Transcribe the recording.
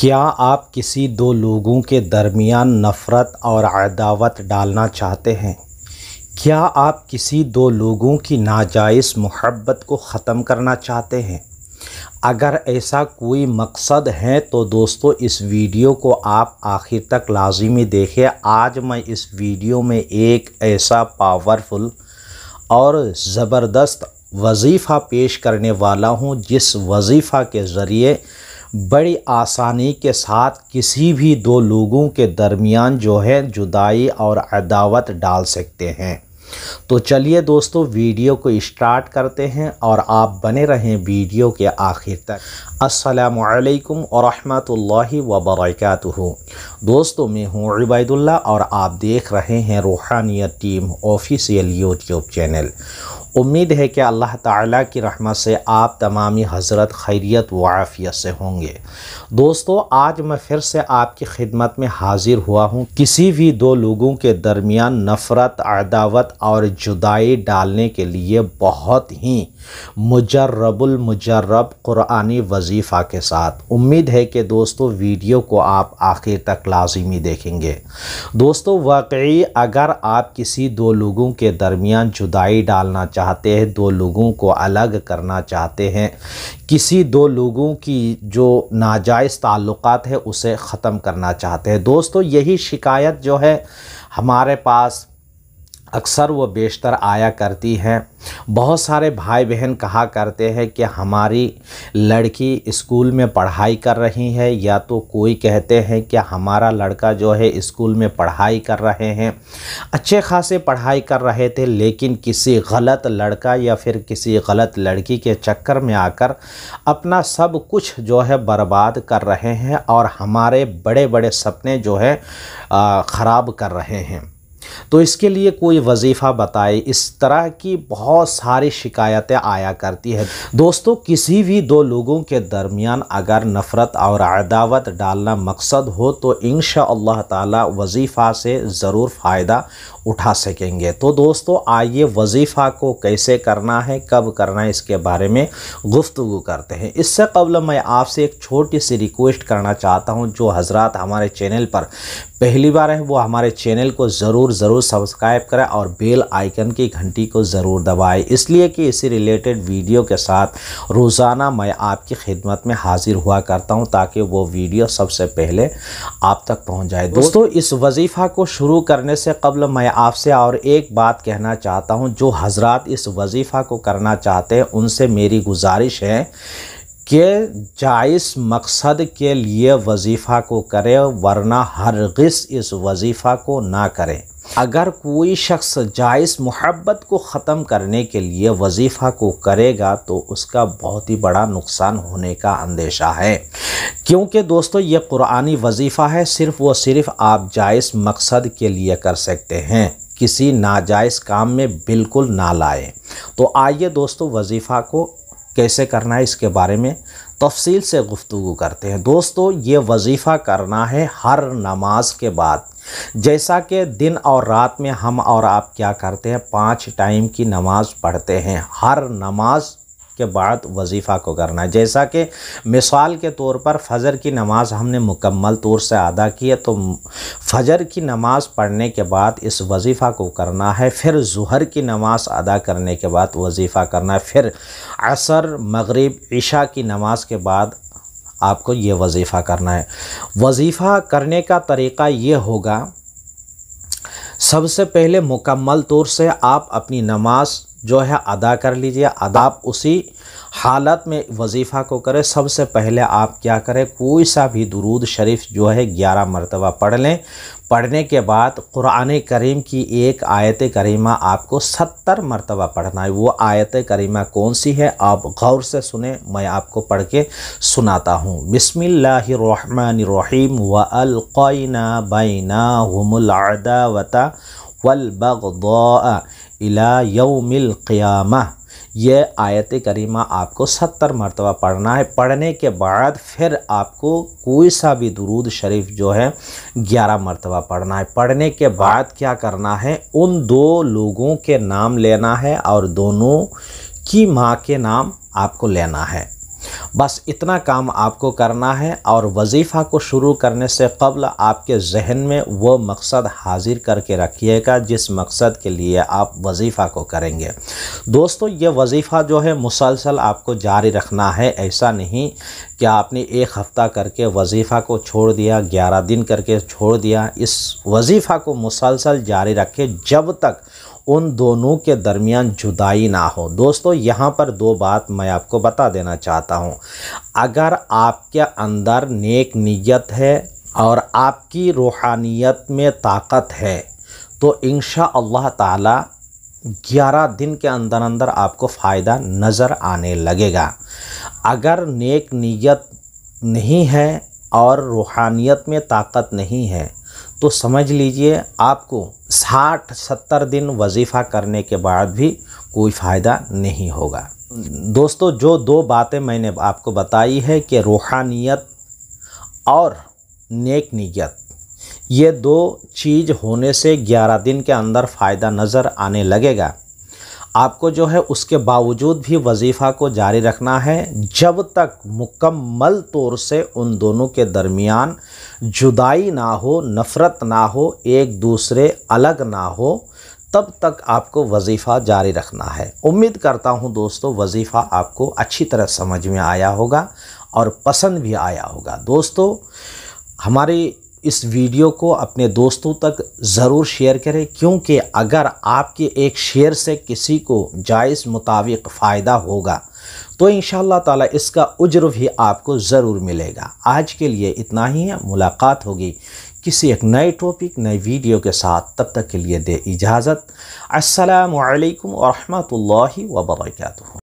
क्या आप किसी दो लोगों के दरमियान नफ़रत और अदावत डालना चाहते हैं क्या आप किसी दो लोगों की नाजायज़ मोहब्बत को ख़त्म करना चाहते हैं अगर ऐसा कोई मकसद है तो दोस्तों इस वीडियो को आप आखिर तक लाजमी देखें आज मैं इस वीडियो में एक ऐसा पावरफुल और ज़बरदस्त वजीफ़ा पेश करने वाला हूं जिस वजीफ़ा के ज़रिए बड़ी आसानी के साथ किसी भी दो लोगों के दरमियान जो है जुदाई और अदावत डाल सकते हैं तो चलिए दोस्तों वीडियो को स्टार्ट करते हैं और आप बने रहें वीडियो के आखिर तक असलकम वरहमल वबरक दोस्तों मैं हूँ इबायदुल्ला और आप देख रहे हैं Ruhaniyat team official YouTube channel उम्मीद है कि अल्लाह ताला की रहमत से आप तमामी हजरत खैरियत व आफ़ियत से होंगे दोस्तों आज मैं फिर से आपकी खिदमत में हाजिर हुआ हूँ किसी भी दो लोगों के दरमियान नफ़रत अदावत और जुदाई डालने के लिए बहुत ही मुजरबुलमजरब क़ुरानी वजीफ़ा के साथ उम्मीद है कि दोस्तों वीडियो को आप आखिर तक लाजमी देखेंगे दोस्तों वाकई अगर आप किसी दो लोगों के दरमियान जुदाई डालना चाहते हैं दो लोगों को अलग करना चाहते हैं किसी दो लोगों की जो नाजायज़ ताल्लुक़ है उसे ख़त्म करना चाहते हैं दोस्तों यही शिकायत जो है हमारे पास अक्सर व बेशतर आया करती हैं बहुत सारे भाई बहन कहा करते हैं कि हमारी लड़की स्कूल में पढ़ाई कर रही है या तो कोई कहते हैं कि हमारा लड़का जो है स्कूल में पढ़ाई कर रहे हैं अच्छे खासे पढ़ाई कर रहे थे लेकिन किसी गलत लड़का या फिर किसी गलत लड़की के चक्कर में आकर अपना सब कुछ जो है बर्बाद कर रहे हैं और हमारे बड़े बड़े सपने जो है ख़राब कर रहे हैं तो इसके लिए कोई वजीफ़ा बताए इस तरह की बहुत सारी शिकायतें आया करती है दोस्तों किसी भी दो लोगों के दरमियान अगर नफ़रत और अदावत डालना मकसद हो तो इन शजीफ़ा से ज़रूर फ़ायदा उठा सकेंगे तो दोस्तों आइए वजीफ़ा को कैसे करना है कब करना है इसके बारे में गुफ्तु करते हैं इससे कबल मैं आपसे एक छोटी सी रिक्वेस्ट करना चाहता हूँ जो हजरात हमारे चैनल पर पहली बार है वो हमारे चैनल को ज़रूर ज़रूर सब्सक्राइब करें और बेल आइकन की घंटी को ज़रूर दबाएं इसलिए कि इसी रिलेटेड वीडियो के साथ रोज़ाना मैं आपकी खिदमत में हाजिर हुआ करता हूं ताकि वो वीडियो सबसे पहले आप तक पहुंच जाए दोस्तों इस वजीफ़ा को शुरू करने से कबल मैं आपसे और एक बात कहना चाहता हूँ जो हजरत इस वजीफ़ा को करना चाहते हैं उनसे मेरी गुजारिश है कि जायज़ मकसद के लिए वजीफ़ा को करें वरना हरगिज़ इस वजीफ़ा को ना करें अगर कोई शख्स जायज़ मोहब्बत को ख़त्म करने के लिए वजीफ़ा को करेगा तो उसका बहुत ही बड़ा नुकसान होने का अंदेशा है क्योंकि दोस्तों ये कुरानी वजीफ़ा है सिर्फ़ व सिर्फ़ आप जायज़ मकसद के लिए कर सकते हैं किसी नाजायज़ काम में बिल्कुल ना लाएं तो आइए दोस्तों वजीफ़ा को कैसे करना है इसके बारे में तफसील से गुफ्तु करते हैं दोस्तों ये वजीफ़ा करना है हर नमाज के बाद जैसा कि दिन और रात में हम और आप क्या करते हैं पांच टाइम की नमाज़ पढ़ते हैं हर नमाज के बाद वजीफ़ा को करना है जैसा कि मिसाल के तौर पर फजर की नमाज़ हमने मुकम्मल तौर से अदा की है तो फजर की नमाज़ पढ़ने के बाद इस वजीफ़ा को करना है फिर जहर की नमाज़ अदा करने के बाद वजीफ़ा करना है फिर असर मगरब ईशा की नमाज़ के बाद आपको ये वजीफ़ा करना है वजीफ़ा करने का तरीक़ा ये होगा सबसे पहले मुकम्मल तौर से आप अपनी नमाज़ जो है अदा कर लीजिए अदाप उसी हालत में वजीफ़ा को करें सबसे पहले आप क्या करें कोई सा भी दरूद शरीफ जो है ग्यारह मरतबा पढ़ लें पढ़ने के बाद क़ुरान करीम की एक आयत करीमा आपको सत्तर मरतबा पढ़ना है वो आयत करीमा कौन सी है आप गौर से सुने मैं आपको पढ़ के सुनाता हूँ बिसमीम वलना बैना हमलदा वलबा इला यौमिल क़ियामा यह आयत करीमा आपको सत्तर मरतबा पढ़ना है पढ़ने के बाद फिर आपको कोई सा भी दरूद शरीफ जो है ग्यारह मरतबा पढ़ना है पढ़ने के बाद क्या करना है उन दो लोगों के नाम लेना है और दोनों की माँ के नाम आपको लेना है बस इतना काम आपको करना है और वजीफ़ा को शुरू करने से कबल आपके जहन में वो मकसद हाजिर करके रखिएगा जिस मकसद के लिए आप वजीफ़ा को करेंगे दोस्तों ये वजीफ़ा जो है मुसलसल आपको जारी रखना है ऐसा नहीं कि आपने एक हफ़्ता करके वजीफ़ा को छोड़ दिया ग्यारह दिन करके छोड़ दिया इस वजीफ़ा को मुसलसल जारी रखें जब तक उन दोनों के दरमियान जुदाई ना हो दोस्तों यहाँ पर दो बात मैं आपको बता देना चाहता हूँ अगर आपके अंदर नेक नीयत है और आपकी रूहानियत में ताकत है तो इन अल्लाह ताला ग्यारह दिन के अंदर अंदर आपको फ़ायदा नज़र आने लगेगा अगर नेक नीयत नहीं है और रूहानियत में ताकत नहीं है तो समझ लीजिए आपको साठ सत्तर दिन वजीफ़ा करने के बाद भी कोई फ़ायदा नहीं होगा दोस्तों जो दो बातें मैंने आपको बताई है कि रूहानियत और नेक नीयत ये दो चीज़ होने से 11 दिन के अंदर फ़ायदा नज़र आने लगेगा आपको जो है उसके बावजूद भी वजीफ़ा को जारी रखना है जब तक मुकम्मल तौर से उन दोनों के दरमियान जुदाई ना हो नफ़रत ना हो एक दूसरे अलग ना हो तब तक आपको वजीफ़ा जारी रखना है उम्मीद करता हूँ दोस्तों वजीफ़ा आपको अच्छी तरह समझ में आया होगा और पसंद भी आया होगा दोस्तों हमारी इस वीडियो को अपने दोस्तों तक ज़रूर शेयर करें क्योंकि अगर आपके एक शेयर से किसी को जायज़ मुताबिक फ़ायदा होगा तो इन ताला इसका उज्र भी आपको ज़रूर मिलेगा आज के लिए इतना ही है मुलाकात होगी किसी एक नए टॉपिक नए वीडियो के साथ तब तक के लिए दे इजाज़त असलकम वरहमल वर्का